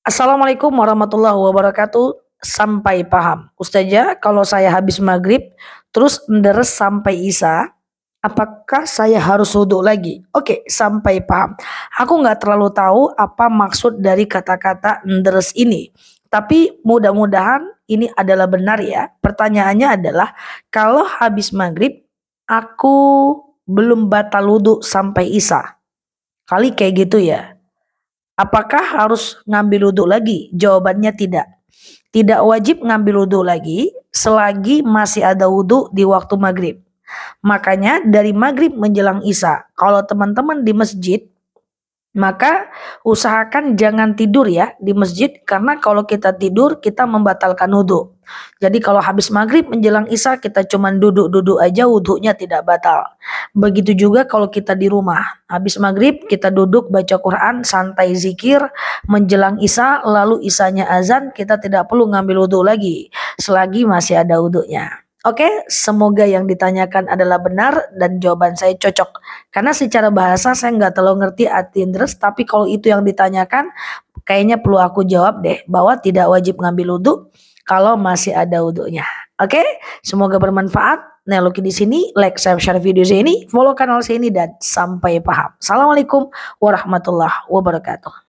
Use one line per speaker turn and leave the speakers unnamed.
Assalamualaikum warahmatullahi wabarakatuh. Sampai paham. Ustazah, kalau saya habis maghrib, terus menderes sampai Isa, apakah saya harus wudhu lagi? Oke, sampai paham. Aku nggak terlalu tahu apa maksud dari kata-kata menderes ini. Tapi mudah-mudahan ini adalah benar ya. Pertanyaannya adalah, kalau habis maghrib, aku belum batal wudhu sampai Isa. Kali kayak gitu ya. Apakah harus ngambil wudhu lagi? Jawabannya tidak. Tidak wajib ngambil wudhu lagi selagi masih ada wudhu di waktu maghrib. Makanya dari maghrib menjelang isya, kalau teman-teman di masjid maka usahakan jangan tidur ya di masjid karena kalau kita tidur kita membatalkan wudhu. Jadi kalau habis maghrib menjelang isya kita cuma duduk-duduk aja wudhunya tidak batal. Begitu juga kalau kita di rumah. Habis maghrib kita duduk baca Quran santai zikir menjelang isya lalu isanya azan kita tidak perlu ngambil wudhu lagi selagi masih ada wudhunya. Oke, semoga yang ditanyakan adalah benar dan jawaban saya cocok. Karena secara bahasa saya nggak terlalu ngerti atindres, tapi kalau itu yang ditanyakan, kayaknya perlu aku jawab deh bahwa tidak wajib ngambil wudhu kalau masih ada wudhunya. Oke, semoga bermanfaat. lucky di sini, like, share, share video saya ini, follow kanal saya ini, dan sampai paham. Assalamualaikum warahmatullahi wabarakatuh.